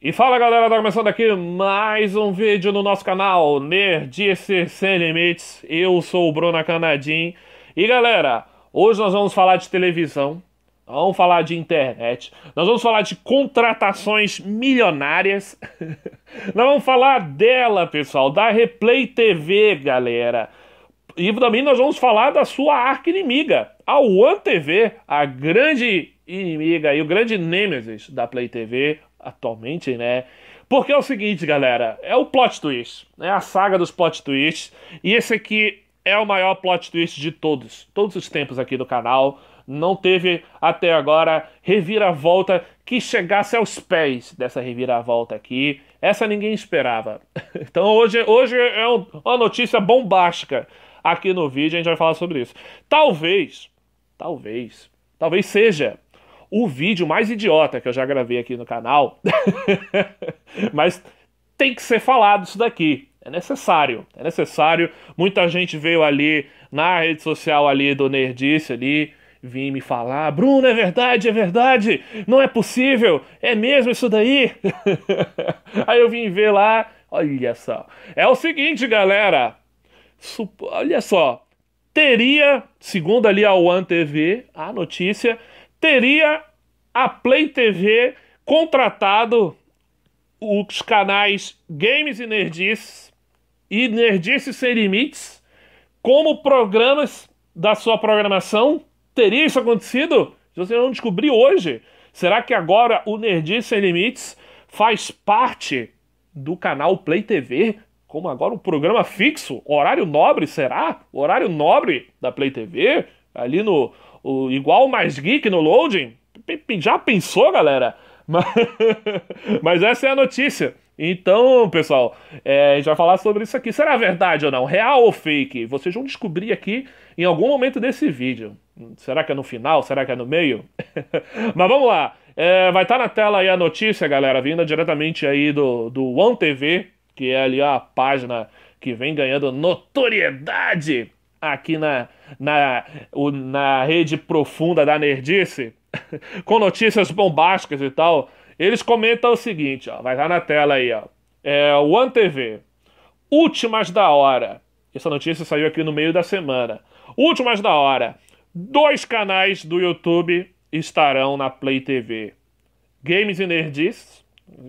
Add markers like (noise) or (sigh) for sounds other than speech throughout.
E fala galera, tá começando aqui mais um vídeo no nosso canal Nerdice Sem Limites. Eu sou o Bruno Canadim. E galera, hoje nós vamos falar de televisão, vamos falar de internet, nós vamos falar de contratações milionárias. (laughs) nós vamos falar dela, pessoal, da Replay TV, galera. E também nós vamos falar da sua arca inimiga, a One TV, a grande inimiga e o grande nêmesis da Play TV, atualmente, né? Porque é o seguinte, galera, é o plot twist, é a saga dos plot twists, e esse aqui é o maior plot twist de todos, todos os tempos aqui do canal. Não teve até agora reviravolta que chegasse aos pés dessa reviravolta aqui. Essa ninguém esperava. (laughs) Então hoje, hoje é uma notícia bombástica aqui no vídeo, a gente vai falar sobre isso. Talvez, talvez, talvez seja o vídeo mais idiota que eu já gravei aqui no canal. (laughs) Mas tem que ser falado isso daqui. É necessário, é necessário. Muita gente veio ali na rede social ali do Nerdice ali, vim me falar, Bruno, é verdade, é verdade, não é possível, é mesmo isso daí? (laughs) Aí eu vim ver lá, olha só. É o seguinte, galera, olha só, teria, segundo ali a One TV, a notícia, teria a Play TV contratado os canais Games e Nerdice e Nerdice Sem Limites como programas da sua programação? Teria isso acontecido? Você não descobriu hoje. Será que agora o Nerdice Sem Limites faz parte do canal Play TV? Como agora um programa fixo? Horário nobre, será? Horário nobre da Play TV? Ali no, o, igual o mais geek no loading? Já pensou, galera? (laughs) Mas, mas essa é a notícia. Então, pessoal, é, a gente vai falar sobre isso aqui. Será verdade ou não? Real ou fake? Vocês vão descobrir aqui em algum momento desse vídeo. Será que é no final? Será que é no meio? (laughs) mas vamos lá. É, vai estar tá na tela aí a notícia, galera, vinda diretamente aí do, do One TV, que é ali a página que vem ganhando notoriedade aqui na, na, o, na rede profunda da Nerdice, (laughs) com notícias bombásticas e tal, eles comentam o seguinte, ó, vai estar na tela aí, ó. É, One TV, últimas da hora. Essa notícia saiu aqui no meio da semana. Últimas da hora. Dois canais do YouTube estarão na Play TV. Games e Nerdice,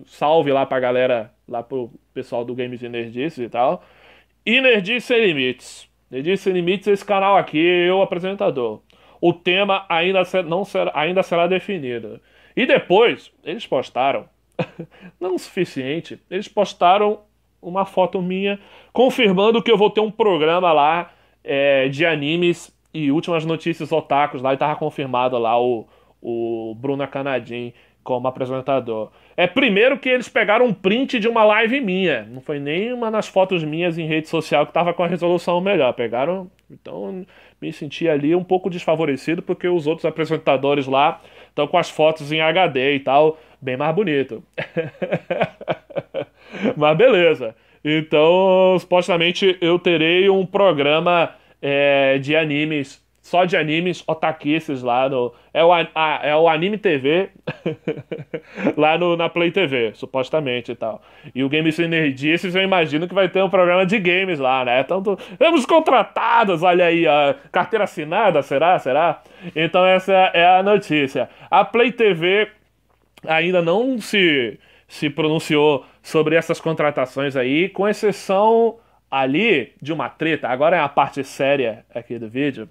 salve lá pra galera, lá pro pessoal do Games e Nerdice e tal. E Nerdice Sem Limites. Dedi Sem Limites esse canal aqui, eu apresentador. O tema ainda, ser, não será, ainda será definido. E depois, eles postaram, (laughs) não o suficiente, eles postaram uma foto minha confirmando que eu vou ter um programa lá é, de animes e últimas notícias otakus lá, e tava confirmado lá o, o Bruna Canadim como apresentador. É primeiro que eles pegaram um print de uma live minha. Não foi nenhuma nas fotos minhas em rede social que tava com a resolução melhor. Pegaram. Então me senti ali um pouco desfavorecido porque os outros apresentadores lá estão com as fotos em HD e tal, bem mais bonito. (laughs) Mas beleza. Então, supostamente eu terei um programa é, de animes só de animes otakices lá no. É o, a, é o Anime TV (laughs) lá no, na Play TV, supostamente e tal. E o Games esses eu imagino que vai ter um programa de games lá, né? Tanto. Temos contratados, olha aí, a carteira assinada, será? Será? Então essa é a notícia. A Play TV ainda não se, se pronunciou sobre essas contratações aí, com exceção ali de uma treta. Agora é a parte séria aqui do vídeo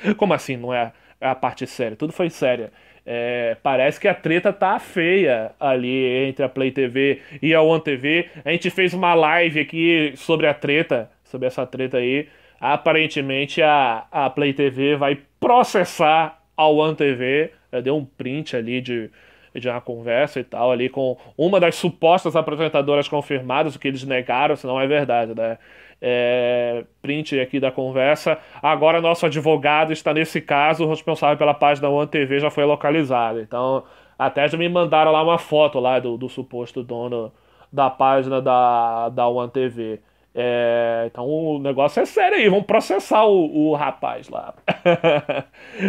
(laughs) Como assim não é a, parte séria? Tudo foi séria. É, parece que a treta tá feia ali entre a Play TV e a One TV. A gente fez uma live aqui sobre a treta, sobre essa treta aí. Aparentemente a, a Play TV vai processar a One TV. Eu dei um print ali de, de uma conversa e tal, ali com uma das supostas apresentadoras confirmadas, o que eles negaram, se não é verdade, né? é, print aqui da conversa. Agora nosso advogado está nesse caso, o responsável pela página One TV já foi localizado. Então, até já me mandaram lá uma foto lá do, do suposto dono da página da, da One TV. É, então o negócio é sério aí, vamos processar o, o rapaz lá. (laughs)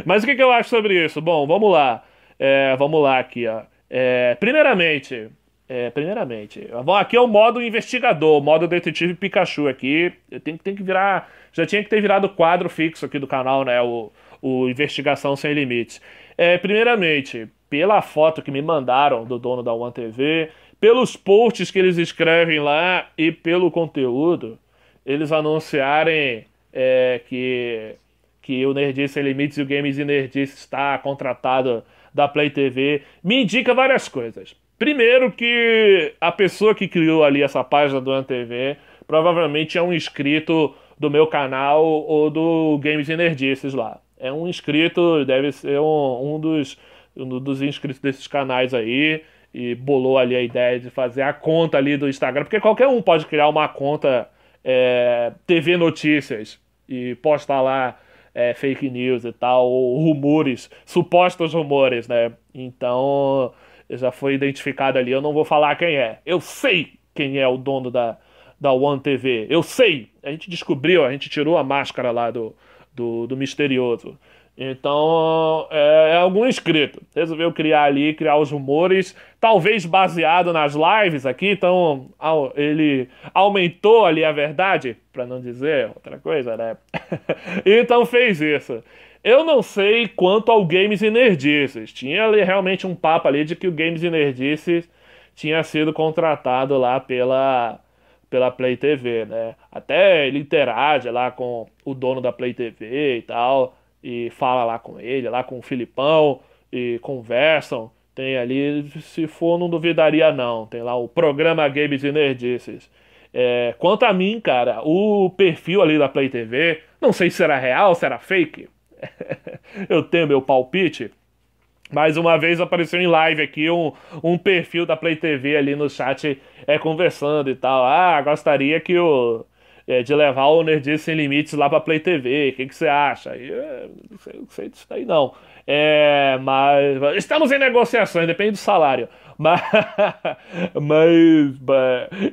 Mas o que, que, eu acho sobre isso? Bom, vamos lá. É, vamos lá aqui, ó. É, primeiramente, é, primeiramente, aqui é o modo investigador, o modo detetive Pikachu aqui. Eu tenho, tenho que virar. Já tinha que ter virado quadro fixo aqui do canal, né? O, o Investigação Sem Limites. É, primeiramente, pela foto que me mandaram do dono da One TV, pelos posts que eles escrevem lá e pelo conteúdo, eles anunciarem é, que, que o Nerdice Sem Limites e o Games e Nerdice está contratado da Play TV, me indica várias coisas. Primeiro que a pessoa que criou ali essa página do ANTV provavelmente é um inscrito do meu canal ou do Games Energices lá. É um inscrito, deve ser um, um, dos, um dos inscritos desses canais aí e bolou ali a ideia de fazer a conta ali do Instagram, porque qualquer um pode criar uma conta é, TV Notícias e postar lá é, fake news e tal, ou rumores, supostos rumores, né? Então já foi identificado ali. Eu não vou falar quem é. Eu sei quem é o dono da, da One TV. Eu sei. A gente descobriu, a gente tirou a máscara lá do, do, do misterioso. Então, é, é, algum inscrito. Resolveu criar ali, criar os rumores, talvez baseado nas lives aqui. Então, ao, ele aumentou ali a verdade, para não dizer outra coisa, né? (laughs) então fez isso. Eu não sei quanto ao Games Nerdices. Tinha ali realmente um papo ali de que o Games Nerdices tinha sido contratado lá pela, pela Play TV, né? Até ele interage lá com o dono da Play TV e tal, e fala lá com ele, lá com o Filipão, e conversam. Tem ali, se for, não duvidaria não. Tem lá o programa Games Nerdices. É, quanto a mim, cara, o perfil ali da Play TV, não sei se era real, se era fake, (laughs) eu tenho meu palpite. Mais uma vez apareceu em live aqui um, um perfil da Play TV ali no chat é, conversando e tal. Ah, gostaria que o. É, de levar o Nerdice Sem Limites lá para Play TV. O que, que você acha? E, é, não sei, não sei disso daí não. É, mas estamos em negociações, depende do salário. Mas, (laughs) mas,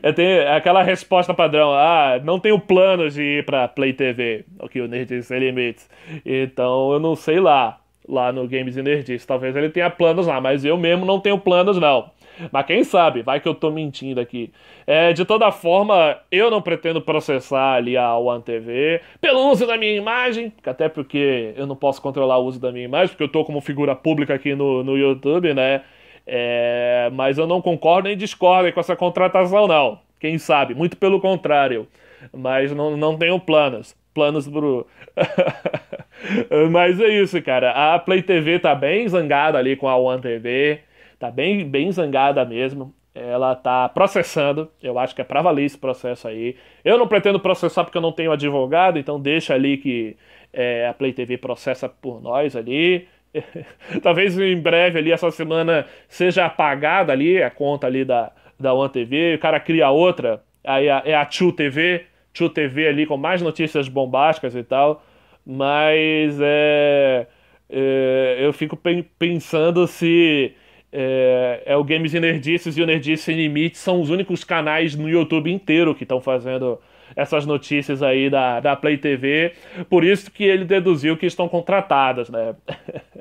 eu tenho aquela resposta padrão, ah, não tenho planos de ir para Play TV, o que o Nerdist Sem Limites. Então eu não sei lá, lá no Games e Nerdist, talvez ele tenha planos lá, mas eu mesmo não tenho planos não. Mas quem sabe, vai que eu tô mentindo aqui. É, de toda forma, eu não pretendo processar ali a One TV pelo uso da minha imagem, até porque eu não posso controlar o uso da minha imagem, porque eu tô como figura pública aqui no, no YouTube, né? É, mas eu não concordo nem discordo com essa contratação, não. Quem sabe? Muito pelo contrário. Mas não, não tenho planos. Planos pro. (laughs) mas é isso, cara. A Play TV tá bem zangada ali com a One TV. Tá bem, bem zangada mesmo ela tá processando. Eu acho que é pra valer esse processo aí. Eu não pretendo processar porque eu não tenho advogado, então deixa ali que é, a Play TV processa por nós ali. (laughs) Talvez em breve ali, essa semana, seja apagada ali a conta ali da, da One TV, o cara cria outra, aí é a Tio TV, Chu TV ali com mais notícias bombásticas e tal, mas é, é eu fico pensando se é, é, o Games e Nerdices e o Nerdice Sem são os únicos canais no YouTube inteiro que estão fazendo essas notícias aí da, da Play TV, por isso que ele deduziu que estão contratadas, né? (laughs)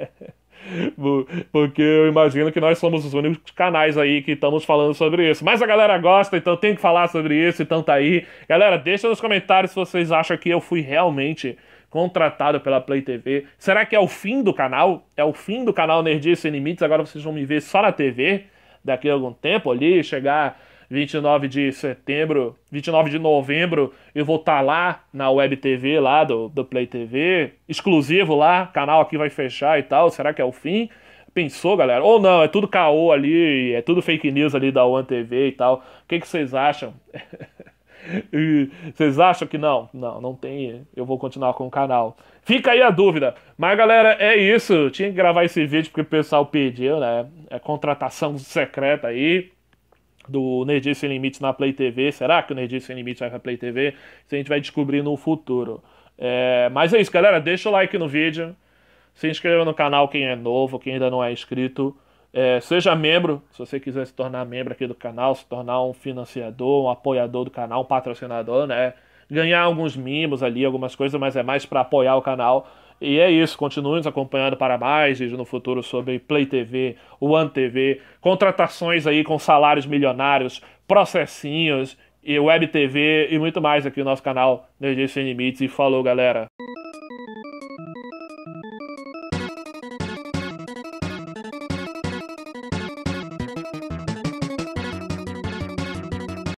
Porque eu imagino que nós somos os únicos canais aí que estamos falando sobre isso. Mas a galera gosta, então tem que falar sobre isso, então tá aí. Galera, deixa nos comentários se vocês acham que eu fui realmente contratado pela Play TV. Será que é o fim do canal? É o fim do canal Nerdia Sem Limites? Agora vocês vão me ver só na TV daqui a algum tempo ali, chegar 29 de setembro, 29 de novembro, eu vou estar tá lá na Web TV, lá do, do Play TV, exclusivo lá, canal aqui vai fechar e tal, será que é o fim? Pensou, galera? Ou não, é tudo caô ali, é tudo fake news ali da One TV e tal. O que, que vocês acham? (laughs) Vocês acham que não? Não, não tem. Eu vou continuar com o canal. Fica aí a dúvida. Mas galera, é isso. tinha que gravar esse vídeo porque o pessoal pediu, né? É contratação secreta aí do Nerdice Sem Limites na Play TV. Será que o Nerdice Sem Limites vai pra Play TV? Isso a gente vai descobrir no futuro. É, mas é isso, galera. Deixa o like no vídeo. Se inscreva no canal quem é novo, quem ainda não é inscrito. É, seja membro, se você quiser se tornar membro aqui do canal, se tornar um financiador, um apoiador do canal, um patrocinador, né? Ganhar alguns mimos ali, algumas coisas, mas é mais para apoiar o canal. E é isso, continue nos acompanhando para mais vídeos no futuro sobre Play TV, One TV, contratações aí com salários milionários, processinhos e Web TV e muito mais aqui no nosso canal Energia Sem Limites. E falou, galera!